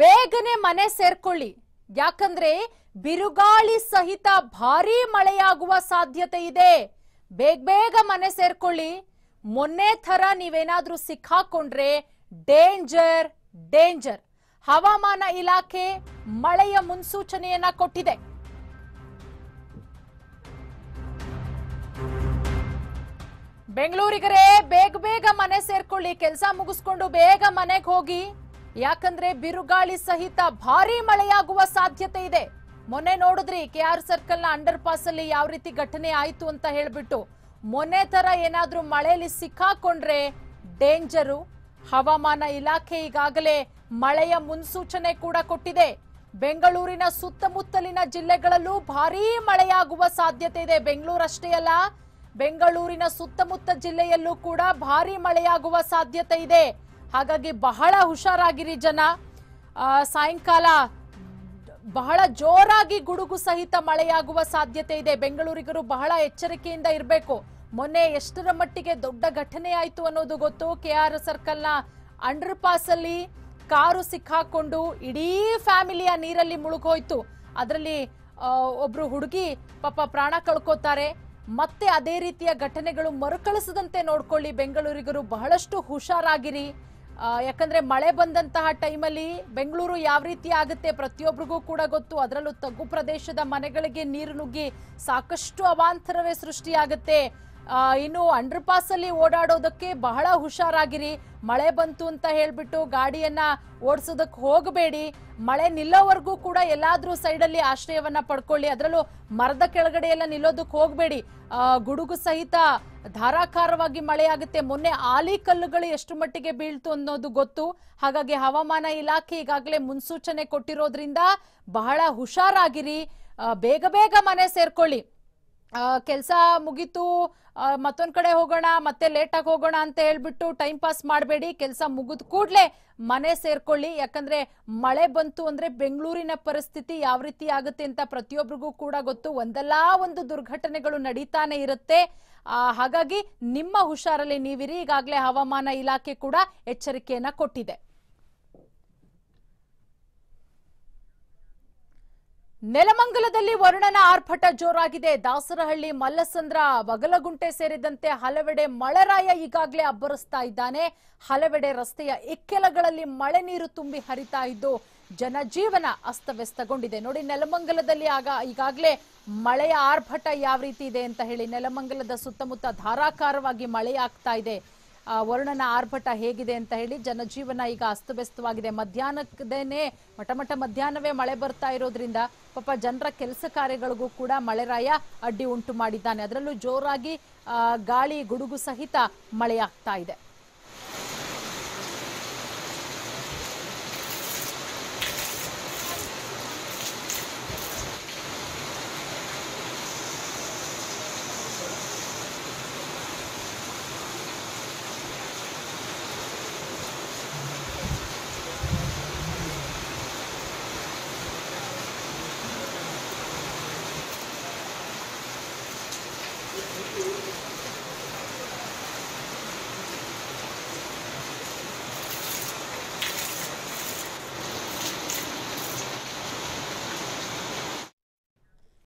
ಬೇಗನೆ ಮನೆ ಸೇರ್ಕೊಳ್ಳಿ ಯಾಕಂದ್ರೆ ಬಿರುಗಾಳಿ ಸಹಿತ ಭಾರಿ ಮಳೆಯಾಗುವ ಸಾಧ್ಯತೆ ಇದೆ ಬೇಗ ಬೇಗ ಮನೆ ಸೇರ್ಕೊಳ್ಳಿ ಮೊನ್ನೆ ಥರ ನೀವೇನಾದ್ರೂ ಸಿಕ್ಕಾಕೊಂಡ್ರೆ ಡೇಂಜರ್ ಡೇಂಜರ್ ಹವಾಮಾನ ಇಲಾಖೆ ಮಳೆಯ ಮುನ್ಸೂಚನೆಯನ್ನ ಕೊಟ್ಟಿದೆ ಬೆಂಗಳೂರಿಗರೇ ಬೇಗ ಬೇಗ ಮನೆ ಸೇರ್ಕೊಳ್ಳಿ ಕೆಲಸ ಮುಗಿಸ್ಕೊಂಡು ಬೇಗ ಮನೆಗೆ ಹೋಗಿ ಯಾಕಂದ್ರೆ ಬಿರುಗಾಳಿ ಸಹಿತ ಭಾರಿ ಮಳೆಯಾಗುವ ಸಾಧ್ಯತೆ ಇದೆ ಮೊನ್ನೆ ನೋಡಿದ್ರಿ ಕೆ ಆರ್ ಸರ್ಕಲ್ನ ಅಂಡರ್ ಪಾಸ್ ಅಲ್ಲಿ ಯಾವ ರೀತಿ ಘಟನೆ ಆಯ್ತು ಅಂತ ಹೇಳ್ಬಿಟ್ಟು ಮೊನ್ನೆ ತರ ಏನಾದ್ರೂ ಮಳೆಯಲ್ಲಿ ಸಿಕ್ಕಾಕೊಂಡ್ರೆ ಡೇಂಜರು ಹವಾಮಾನ ಇಲಾಖೆ ಈಗಾಗಲೇ ಮಳೆಯ ಮುನ್ಸೂಚನೆ ಕೂಡ ಕೊಟ್ಟಿದೆ ಬೆಂಗಳೂರಿನ ಸುತ್ತಮುತ್ತಲಿನ ಜಿಲ್ಲೆಗಳಲ್ಲೂ ಭಾರೀ ಮಳೆಯಾಗುವ ಸಾಧ್ಯತೆ ಇದೆ ಬೆಂಗಳೂರು ಅಷ್ಟೇ ಅಲ್ಲ ಬೆಂಗಳೂರಿನ ಸುತ್ತಮುತ್ತ ಜಿಲ್ಲೆಯಲ್ಲೂ ಕೂಡ ಭಾರೀ ಮಳೆಯಾಗುವ ಸಾಧ್ಯತೆ ಇದೆ ಹಾಗಾಗಿ ಬಹಳ ಹುಷಾರಾಗಿರಿ ಜನ ಸಾಯಂಕಾಲ ಬಹಳ ಜೋರಾಗಿ ಗುಡುಗು ಸಹಿತ ಮಳೆಯಾಗುವ ಸಾಧ್ಯತೆ ಇದೆ ಬೆಂಗಳೂರಿಗರು ಬಹಳ ಎಚ್ಚರಿಕೆಯಿಂದ ಇರಬೇಕು ಮೊನ್ನೆ ಎಷ್ಟರ ಮಟ್ಟಿಗೆ ದೊಡ್ಡ ಘಟನೆ ಆಯಿತು ಅನ್ನೋದು ಗೊತ್ತು ಕೆ ಆರ್ ಸರ್ಕಲ್ನ ಅಂಡರ್ ಪಾಸ್ ಅಲ್ಲಿ ಕಾರು ಸಿಕ್ಕಾಕೊಂಡು ಇಡೀ ಫ್ಯಾಮಿಲಿಯ ನೀರಲ್ಲಿ ಮುಳುಗೋಯ್ತು ಅದರಲ್ಲಿ ಒಬ್ರು ಹುಡುಗಿ ಪಾಪ ಪ್ರಾಣ ಕಳ್ಕೋತಾರೆ ಮತ್ತೆ ಅದೇ ರೀತಿಯ ಘಟನೆಗಳು ಮರುಕಳಿಸದಂತೆ ನೋಡ್ಕೊಳ್ಳಿ ಬೆಂಗಳೂರಿಗರು ಬಹಳಷ್ಟು ಹುಷಾರಾಗಿರಿ ಯಾಕಂದ್ರೆ ಮಳೆ ಬಂದಂತಹ ಟೈಮಲ್ಲಿ ಬೆಂಗಳೂರು ಯಾವ ರೀತಿ ಆಗುತ್ತೆ ಪ್ರತಿಯೊಬ್ಬರಿಗೂ ಕೂಡ ಗೊತ್ತು ಅದರಲ್ಲೂ ತಗ್ಗು ಪ್ರದೇಶದ ಮನೆಗಳಿಗೆ ನೀರು ನುಗ್ಗಿ ಸಾಕಷ್ಟು ಅವಾಂತರವೇ ಸೃಷ್ಟಿಯಾಗುತ್ತೆ ಇನ್ನು ಅಂಡರ್ ಪಾಸ್ ಅಲ್ಲಿ ಓಡಾಡೋದಕ್ಕೆ ಬಹಳ ಹುಷಾರಾಗಿರಿ ಮಳೆ ಬಂತು ಅಂತ ಹೇಳ್ಬಿಟ್ಟು ಗಾಡಿಯನ್ನ ಓಡಿಸೋದಕ್ಕೆ ಹೋಗಬೇಡಿ ಮಳೆ ನಿಲ್ಲೋವರೆಗೂ ಕೂಡ ಎಲ್ಲಾದ್ರೂ ಸೈಡಲ್ಲಿ ಆಶ್ರಯವನ್ನ ಪಡ್ಕೊಳ್ಳಿ ಅದರಲ್ಲೂ ಮರದ ಕೆಳಗಡೆ ಎಲ್ಲ ನಿಲ್ಲೋದಕ್ಕೆ ಹೋಗಬೇಡಿ ಗುಡುಗು ಸಹಿತ ಧಾರಾಕಾರವಾಗಿ ಮಳೆಯಾಗುತ್ತೆ ಮೊನ್ನೆ ಆಲಿಕಲ್ಲುಗಳು ಎಷ್ಟು ಮಟ್ಟಿಗೆ ಬೀಳ್ತು ಅನ್ನೋದು ಗೊತ್ತು ಹಾಗಾಗಿ ಹವಾಮಾನ ಇಲಾಖೆ ಈಗಾಗಲೇ ಮುನ್ಸೂಚನೆ ಕೊಟ್ಟಿರೋದ್ರಿಂದ ಬಹಳ ಹುಷಾರಾಗಿರಿ ಬೇಗ ಬೇಗ ಮನೆ ಸೇರ್ಕೊಳ್ಳಿ ಕೆಲಸ ಮುಗೀತು ಮತ್ತೊಂದು ಕಡೆ ಹೋಗೋಣ ಮತ್ತೆ ಲೇಟಾಗಿ ಹೋಗೋಣ ಅಂತ ಹೇಳ್ಬಿಟ್ಟು ಟೈಮ್ ಪಾಸ್ ಮಾಡಬೇಡಿ ಕೆಲಸ ಮುಗಿದ ಕೂಡಲೇ ಮನೆ ಸೇರ್ಕೊಳ್ಳಿ ಯಾಕಂದ್ರೆ ಮಳೆ ಬಂತು ಅಂದ್ರೆ ಬೆಂಗಳೂರಿನ ಪರಿಸ್ಥಿತಿ ಯಾವ ರೀತಿ ಆಗುತ್ತೆ ಅಂತ ಪ್ರತಿಯೊಬ್ಬರಿಗೂ ಕೂಡ ಗೊತ್ತು ಒಂದಲ್ಲ ಒಂದು ದುರ್ಘಟನೆಗಳು ನಡೀತಾನೆ ಇರುತ್ತೆ ಹಾಗಾಗಿ ನಿಮ್ಮ ಹುಷಾರಲ್ಲಿ ನೀವಿರಿ ಈಗಾಗಲೇ ಹವಾಮಾನ ಇಲಾಖೆ ಕೂಡ ಎಚ್ಚರಿಕೆಯನ್ನ ಕೊಟ್ಟಿದೆ ನೆಲಮಂಗಲದಲ್ಲಿ ವರುಣನ ಆರ್ಭಟ ಜೋರಾಗಿದೆ ದಾಸರಹಳ್ಳಿ ಮಲ್ಲಸಂದ್ರ ಬಗಲಗುಂಟೆ ಸೇರಿದಂತೆ ಹಲವೆಡೆ ಮಳೆರಾಯ ಈಗಾಗಲೇ ಅಬ್ಬರಿಸ್ತಾ ಇದ್ದಾನೆ ಹಲವೆಡೆ ರಸ್ತೆಯ ಇಕ್ಕೆಲಗಳಲ್ಲಿ ಮಳೆ ನೀರು ತುಂಬಿ ಹರಿತಾ ಇದ್ದು ಜನಜೀವನ ಅಸ್ತವ್ಯಸ್ತಗೊಂಡಿದೆ ನೋಡಿ ನೆಲಮಂಗಲದಲ್ಲಿ ಆಗ ಈಗಾಗಲೇ ಮಳೆಯ ಆರ್ಭಟ ಯಾವ ರೀತಿ ಇದೆ ಅಂತ ಹೇಳಿ ನೆಲಮಂಗಲದ ಸುತ್ತಮುತ್ತ ಧಾರಾಕಾರವಾಗಿ ಮಳೆಯಾಗ್ತಾ ಇದೆ ವರುಣನ ಆರ್ಭಟ ಹೇಗಿದೆ ಅಂತ ಹೇಳಿ ಜನಜೀವನ ಈಗ ಅಸ್ತವ್ಯಸ್ತವಾಗಿದೆ ಮಧ್ಯಾಹ್ನದೇನೆ ಮಟಮಟ ಮಧ್ಯಾಹ್ನವೇ ಮಳೆ ಬರ್ತಾ ಇರೋದ್ರಿಂದ ಪಾಪ ಜನರ ಕೆಲಸ ಕಾರ್ಯಗಳಿಗೂ ಕೂಡ ಮಳೆರಾಯ ಅಡ್ಡಿ ಉಂಟು ಮಾಡಿದ್ದಾನೆ ಅದರಲ್ಲೂ ಜೋರಾಗಿ ಗಾಳಿ ಗುಡುಗು ಸಹಿತ ಮಳೆಯಾಗ್ತಾ ಇದೆ